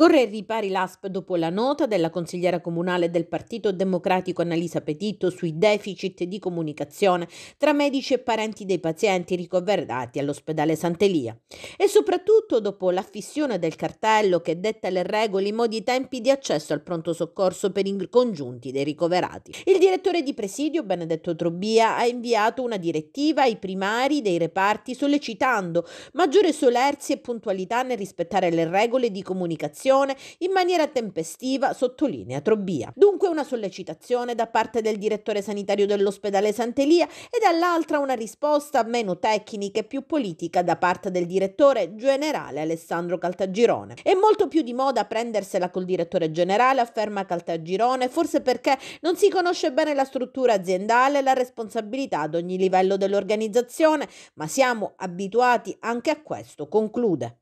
Corre ai ripari l'ASP dopo la nota della consigliera comunale del Partito Democratico Annalisa Petito sui deficit di comunicazione tra medici e parenti dei pazienti ricoverati all'ospedale Sant'Elia. E soprattutto dopo l'affissione del cartello che detta le regole in modi e tempi di accesso al pronto soccorso per i congiunti dei ricoverati. Il direttore di presidio, Benedetto Trobbia, ha inviato una direttiva ai primari dei reparti sollecitando maggiore solerzia e puntualità nel rispettare le regole di comunicazione situazione in maniera tempestiva, sottolinea Trobbia. Dunque una sollecitazione da parte del direttore sanitario dell'ospedale Sant'Elia e dall'altra una risposta meno tecnica e più politica da parte del direttore generale Alessandro Caltagirone. È molto più di moda prendersela col direttore generale, afferma Caltagirone, forse perché non si conosce bene la struttura aziendale e la responsabilità ad ogni livello dell'organizzazione, ma siamo abituati anche a questo, conclude.